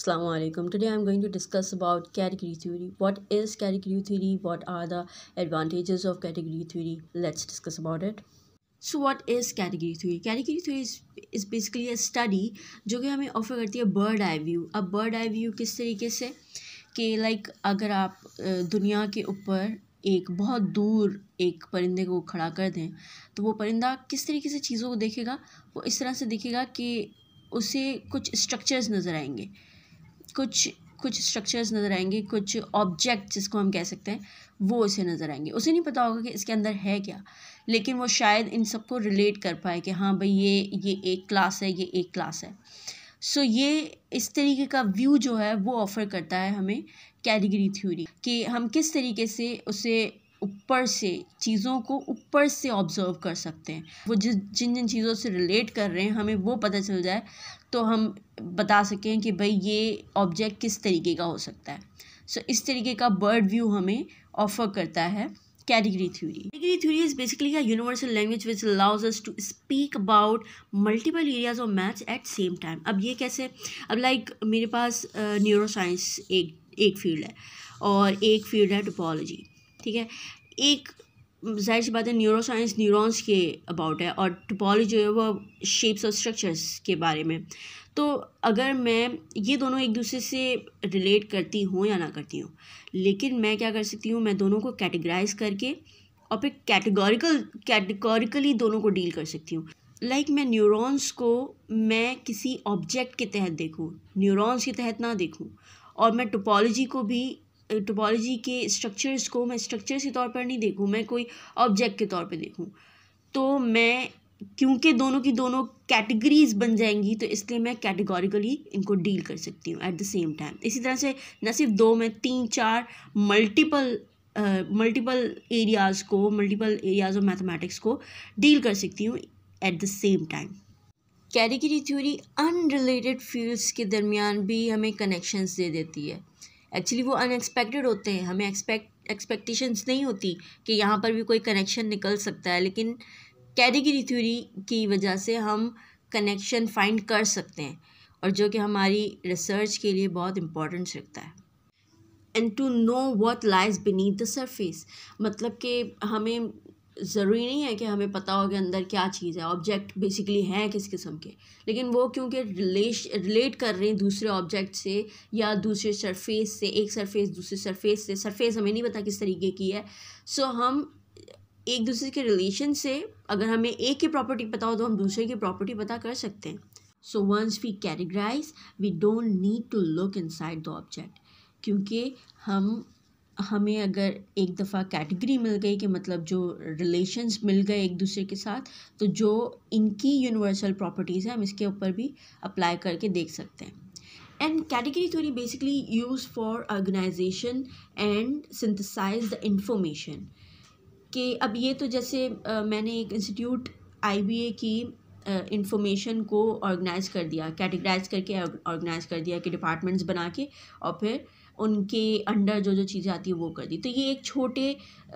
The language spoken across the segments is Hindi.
Assalamualaikum. Today I'm going to discuss about category theory. What is category theory? What are the advantages of category theory Let's discuss about it. So what is category theory category theory is basically a study जो कि हमें ऑफर करती है बर्ड आई व्यू अब बर्ड आई व्यू किस तरीके से कि लाइक like, अगर आप दुनिया के ऊपर एक बहुत दूर एक परिंदे को खड़ा कर दें तो वो परिंदा किस तरीके से चीज़ों को देखेगा वो इस तरह से देखेगा कि उसे कुछ स्ट्रक्चर्स नज़र आएंगे कुछ कुछ स्ट्रक्चर्स नज़र आएंगे कुछ ऑब्जेक्ट जिसको हम कह सकते हैं वो उसे नज़र आएंगे उसे नहीं पता होगा कि इसके अंदर है क्या लेकिन वो शायद इन सबको रिलेट कर पाए कि हाँ भाई ये ये एक क्लास है ये एक क्लास है सो so, ये इस तरीके का व्यू जो है वो ऑफ़र करता है हमें कैटेगरी थ्योरी कि हम किस तरीके से उसे ऊपर से चीज़ों को ऊपर से ऑब्जर्व कर सकते हैं वो जिस जिन जिन चीज़ों से रिलेट कर रहे हैं हमें वो पता चल जाए तो हम बता सकें कि भाई ये ऑब्जेक्ट किस तरीके का हो सकता है सो so, इस तरीके का बर्ड व्यू हमें ऑफर करता है category theory category theory is basically a universal language which allows us to speak about multiple areas of maths at same time अब ये कैसे अब लाइक like, मेरे पास न्यूरो uh, साइंस एक एक फील्ड है और एक फील्ड है टोपोलॉजी ठीक है एक जाहिर सी बात है न्यूरो साइंस न्यूरोस के अबाउट है और टोपोलॉजी जो है वो शेप्स और स्ट्रक्चर्स के बारे में तो अगर मैं ये दोनों एक दूसरे से रिलेट करती हूँ या ना करती हूँ लेकिन मैं क्या कर सकती हूँ मैं दोनों को कैटेगराइज करके और फिर कैटेगोरिकल कैटेगोरिकली दोनों को डील कर सकती हूँ लाइक like मैं न्यूरॉन्स को मैं किसी ऑब्जेक्ट के तहत देखूँ न्यूरॉन्स के तहत ना देखूँ और मैं टोपोलॉजी को भी टोपोलॉजी के स्ट्रक्चर्स को मैं स्ट्रक्चर्स के तौर पर नहीं देखूँ मैं कोई ऑब्जेक्ट के तौर पर देखूँ तो मैं क्योंकि दोनों की दोनों कैटेगरीज बन जाएंगी तो इसलिए मैं कैटेगोरिकली इनको डील कर सकती हूँ एट द सेम टाइम इसी तरह से न सिर्फ दो मैं तीन चार मल्टीपल मल्टीपल एरियाज़ को मल्टीपल एरियाज़ ऑफ मैथमेटिक्स को डील कर सकती हूँ at the same time category theory unrelated fields के दरमियान भी हमें कनेक्शंस दे देती है एक्चुअली वो अनएक्सपेक्टेड होते हैं हमें एक्सपेक्ट एक्सपेक्टेशंस नहीं होती कि यहाँ पर भी कोई कनेक्शन निकल सकता है लेकिन कैटेगरी थ्योरी की वजह से हम कनेक्शन फाइंड कर सकते हैं और जो कि हमारी रिसर्च के लिए बहुत इम्पोर्टेंस रखता है and to know what lies beneath the surface मतलब कि हमें ज़रूरी नहीं है कि हमें पता हो कि अंदर क्या चीज़ है ऑब्जेक्ट बेसिकली हैं किस किस्म के लेकिन वो क्योंकि रिलेश रिलेट कर रहे हैं दूसरे ऑब्जेक्ट से या दूसरे सरफेस से एक सरफेस दूसरे सरफेस से सरफेस हमें नहीं पता किस तरीके की है सो so, हम एक दूसरे के रिलेशन से अगर हमें एक की प्रॉपर्टी पता हो तो हम दूसरे की प्रॉपर्टी पता कर सकते हैं so once we categorize we don't need to look inside the object क्योंकि हम हमें अगर एक दफ़ा कैटेगरी मिल गई कि मतलब जो रिलेशंस मिल गए एक दूसरे के साथ तो जो इनकी यूनिवर्सल प्रॉपर्टीज़ हैं हम इसके ऊपर भी अप्लाई करके देख सकते हैं and category theory basically use for organization and synthesize the information कि अब ये तो जैसे आ, मैंने एक इंस्टीट्यूट आई की इंफॉर्मेशन को ऑर्गेनाइज कर दिया कैटेगराइज करके ऑर्गेनाइज कर दिया कि डिपार्टमेंट्स बना के और फिर उनके अंडर जो जो चीज़ें आती है वो कर दी तो ये एक छोटे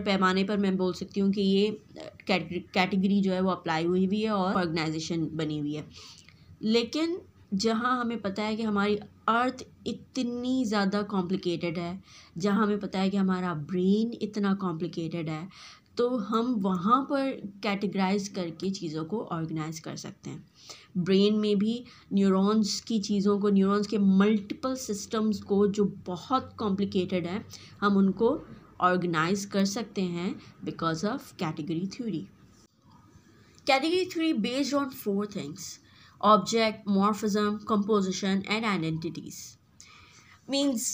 पैमाने पर मैं बोल सकती हूँ कि ये कैटेगरी जो है वो अप्लाई हुई हुई है और ऑर्गेनाइजेशन बनी हुई है लेकिन जहाँ हमें पता है कि हमारी अर्थ इतनी ज़्यादा कॉम्प्लिकेटेड है जहाँ हमें पता है कि हमारा ब्रेन इतना कॉम्प्लिकेटेड है तो हम वहाँ पर कैटेगराइज करके चीज़ों को ऑर्गेनाइज कर सकते हैं ब्रेन में भी न्यूरॉन्स की चीज़ों को न्यूरॉन्स के मल्टीपल सिस्टम्स को जो बहुत कॉम्प्लिकेटेड है हम उनको ऑर्गेनाइज कर सकते हैं because of category theory category theory based on four things object morphism composition and identities means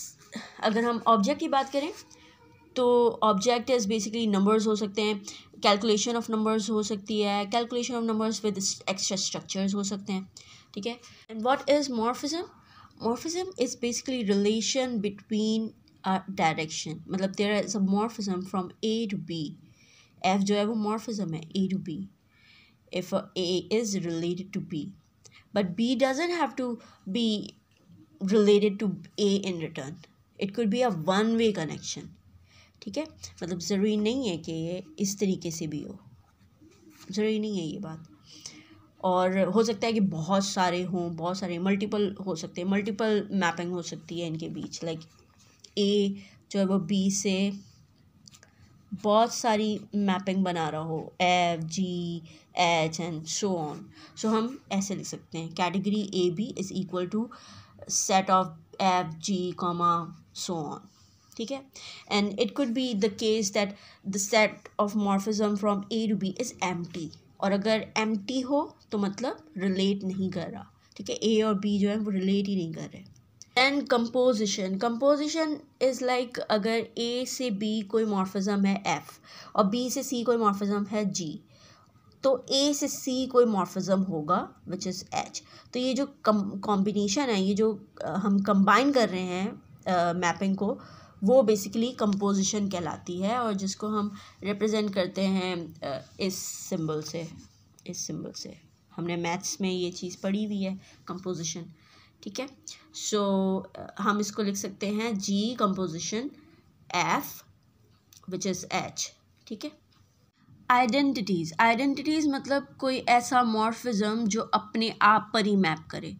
अगर हम ऑब्जेक्ट की बात करें तो ऑब्जेक्ट इज़ बेसिकली नंबर्स हो सकते हैं कैलकुलेशन ऑफ नंबर्स हो सकती है calculation of numbers with extra structures हो सकते हैं ठीक है and what is morphism morphism is basically relation between direction मतलब there is a morphism from A to B F जो है वो मॉर्फिज्म है A to B if A is related to B but B doesn't have to be related to A in return it could be a one way connection ठीक है मतलब ज़रूरी नहीं है कि ये इस तरीके से भी हो ज़रूरी नहीं है ये बात और हो सकता है कि बहुत सारे हों बहुत सारे मल्टीपल हो सकते हैं मल्टीपल मैपिंग हो सकती है इनके बीच लाइक ए जो है वो बी से बहुत सारी मैपिंग बना रहा हो F G H and so on so हम ऐसे लिख सकते हैं category A B is equal to set of F G comma so on ठीक है and it could be the case that the set of morphism from A to B is M और अगर एम हो तो मतलब रिलेट नहीं कर रहा ठीक है ए और बी जो है वो रिलेट ही नहीं कर रहे and composition composition is like अगर ए से बी कोई मॉर्फिज्म है एफ़ और बी से सी कोई मॉर्फिज्म है जी तो ए से सी कोई मॉर्फिज्म होगा विच इज़ एच तो ये जो कॉम्बिनेशन है ये जो हम कंबाइन कर रहे हैं मैपिंग uh, को वो बेसिकली कंपोजिशन कहलाती है और जिसको हम रिप्रेजेंट करते हैं इस सिंबल से इस सिंबल से हमने मैथ्स में ये चीज़ पढ़ी हुई है कंपोजिशन ठीक है सो हम इसको लिख सकते हैं G composition F which is H ठीक है आइडेंटिटीज़ आइडेंटिटीज़ मतलब कोई ऐसा मॉर्फिज़म जो अपने आप पर ही मैप करे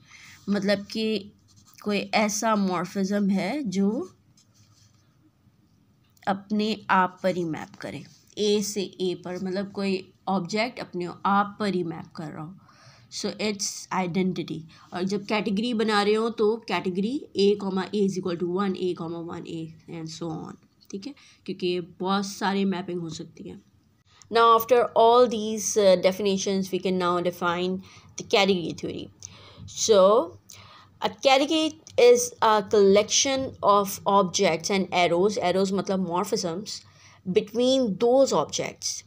मतलब कि कोई ऐसा मॉर्फिज़म है जो अपने आप पर ही मैप करें ए से ए पर मतलब कोई ऑब्जेक्ट अपने आप पर ही मैप कर रहा हो सो इट्स आइडेंटिटी और जब कैटेगरी बना रहे हो तो category A comma A is equal to one A comma one A and so on ठीक है क्योंकि बहुत सारे मैपिंग हो सकती है now after all these definitions we can now define the category theory so a category is a collection of objects and arrows arrows मतलब morphisms between those objects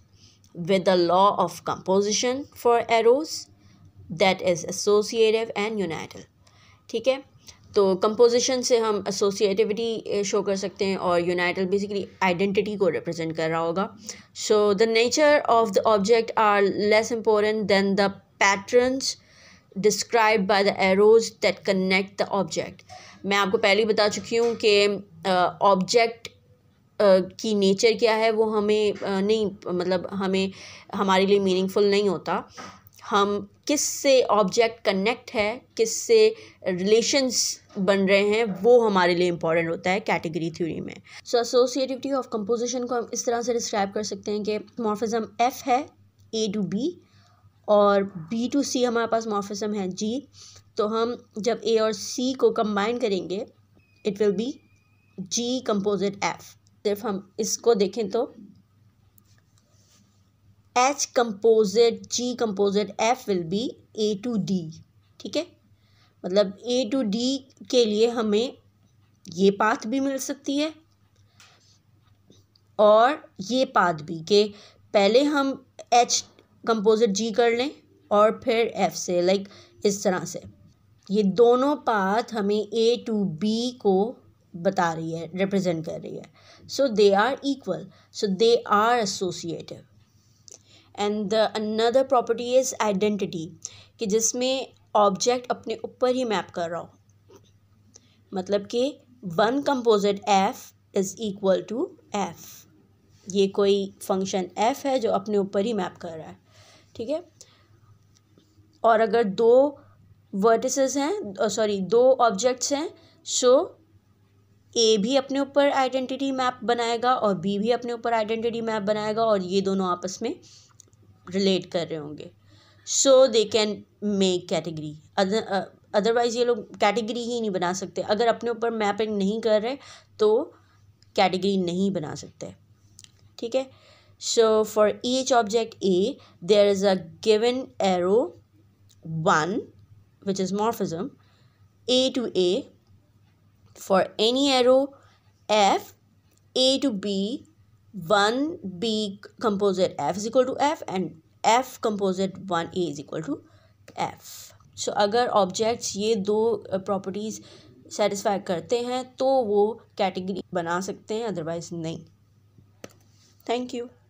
with the law of composition for arrows that is associative and unital ठीक है तो कंपोजिशन से हम एसोसिएटिविटी शो eh, कर सकते हैं और यूनाइटल बेसिकली आइडेंटिटी को रिप्रेजेंट कर रहा होगा so the nature of the object are less important than the patterns describe by the arrows that connect the object मैं आपको पहले ही बता चुकी हूँ कि ऑब्जेक्ट की नेचर क्या है वो हमें नहीं मतलब हमें हमारे लिए मीनिंगफुल नहीं होता हम किस से ऑब्जेक्ट कनेक्ट है किस से रिलेशंस बन रहे हैं वो हमारे लिए इम्पॉर्टेंट होता है कैटेगरी थ्योरी में सो एसोसिएटिविटी ऑफ कंपोजिशन को हम इस तरह से डिस्क्राइब कर सकते हैं कि मॉर्फिज्म एफ है ए टू बी और बी टू सी हमारे पास मॉर्फिसम है जी तो हम जब ए और सी को कंबाइन करेंगे it will be G composite F सिर्फ हम इसको देखें तो H composite G composite F will be A to D ठीक है मतलब ए टू डी के लिए हमें ये पाथ भी मिल सकती है और ये पाथ भी के पहले हम एच कंपोजिट जी कर लें और फिर एफ़ से लाइक इस तरह से ये दोनों पाथ हमें ए टू बी को बता रही है रिप्रेजेंट कर रही है so they are equal so they are associative and the another property is identity कि जिसमें ऑब्जेक्ट अपने ऊपर ही मैप कर रहा हो मतलब कि one composite F is equal to F ये कोई फंक्शन एफ़ है जो अपने ऊपर ही मैप कर रहा है ठीक है और अगर दो वर्टिसेस हैं सॉरी दो ऑब्जेक्ट्स हैं सो ए भी अपने ऊपर आइडेंटिटी मैप बनाएगा और बी भी अपने ऊपर आइडेंटिटी मैप बनाएगा और ये दोनों आपस में रिलेट कर रहे होंगे so they can make category otherwise ये लोग कैटेगरी ही नहीं बना सकते अगर अपने ऊपर मैपिंग नहीं कर रहे तो कैटेगरी नहीं बना सकते ठीक है So for each object A, there is a given arrow one which is morphism, A to A. For any arrow F, A to B, one B composite F is equal to F and F composite one A is equal to F. So अगर objects ये दो properties सेटिस्फाई करते हैं तो वो कैटेगरी बना सकते हैं अदरवाइज नहीं थैंक यू